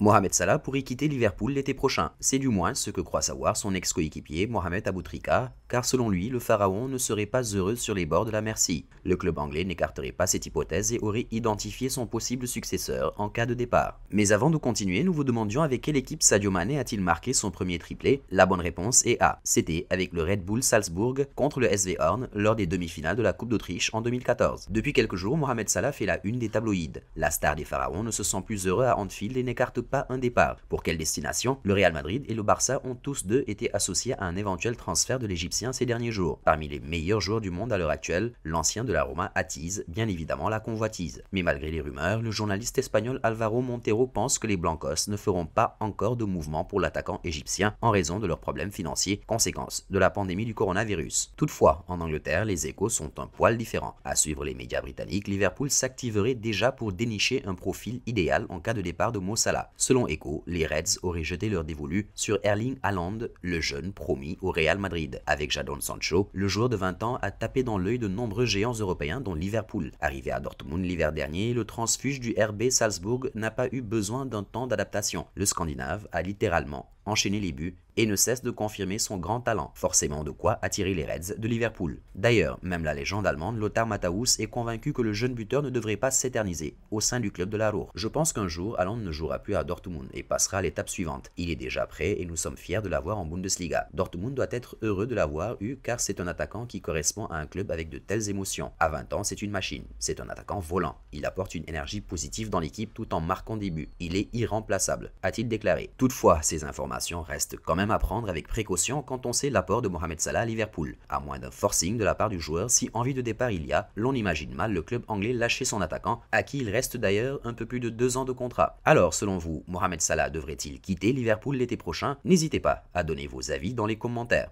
Mohamed Salah pourrait quitter Liverpool l'été prochain. C'est du moins ce que croit savoir son ex-coéquipier Mohamed Aboutrika, car selon lui, le pharaon ne serait pas heureux sur les bords de la merci. Le club anglais n'écarterait pas cette hypothèse et aurait identifié son possible successeur en cas de départ. Mais avant de continuer, nous vous demandions avec quelle équipe Sadio Mané a-t-il marqué son premier triplé La bonne réponse est A. C'était avec le Red Bull Salzbourg contre le SV Horn lors des demi-finales de la Coupe d'Autriche en 2014. Depuis quelques jours, Mohamed Salah fait la une des tabloïdes La star des pharaons ne se sent plus heureux à Anfield et n'écarte pas un départ. Pour quelle destination Le Real Madrid et le Barça ont tous deux été associés à un éventuel transfert de l'Égyptien ces derniers jours. Parmi les meilleurs joueurs du monde à l'heure actuelle, l'ancien de la Roma attise bien évidemment la convoitise. Mais malgré les rumeurs, le journaliste espagnol Alvaro Montero pense que les Blancos ne feront pas encore de mouvement pour l'attaquant égyptien en raison de leurs problèmes financiers, conséquence de la pandémie du coronavirus. Toutefois, en Angleterre, les échos sont un poil différents. À suivre les médias britanniques, Liverpool s'activerait déjà pour dénicher un profil idéal en cas de départ de Mossala. Selon Echo, les Reds auraient jeté leur dévolu sur Erling Haaland, le jeune promis au Real Madrid. Avec Jadon Sancho, le joueur de 20 ans a tapé dans l'œil de nombreux géants européens dont Liverpool. Arrivé à Dortmund l'hiver dernier, le transfuge du RB Salzbourg n'a pas eu besoin d'un temps d'adaptation. Le Scandinave a littéralement enchaîner les buts et ne cesse de confirmer son grand talent, forcément de quoi attirer les Reds de Liverpool. D'ailleurs, même la légende allemande Lothar Matthaus est convaincu que le jeune buteur ne devrait pas s'éterniser au sein du club de la Ruhr. Je pense qu'un jour, Haaland ne jouera plus à Dortmund et passera à l'étape suivante. Il est déjà prêt et nous sommes fiers de l'avoir en Bundesliga. Dortmund doit être heureux de l'avoir eu car c'est un attaquant qui correspond à un club avec de telles émotions. À 20 ans, c'est une machine. C'est un attaquant volant. Il apporte une énergie positive dans l'équipe tout en marquant des buts. Il est irremplaçable, a-t-il déclaré. Toutefois, ces informations reste quand même à prendre avec précaution quand on sait l'apport de Mohamed Salah à Liverpool. À moins d'un forcing de la part du joueur, si envie de départ il y a, l'on imagine mal le club anglais lâcher son attaquant, à qui il reste d'ailleurs un peu plus de deux ans de contrat. Alors, selon vous, Mohamed Salah devrait-il quitter Liverpool l'été prochain N'hésitez pas à donner vos avis dans les commentaires.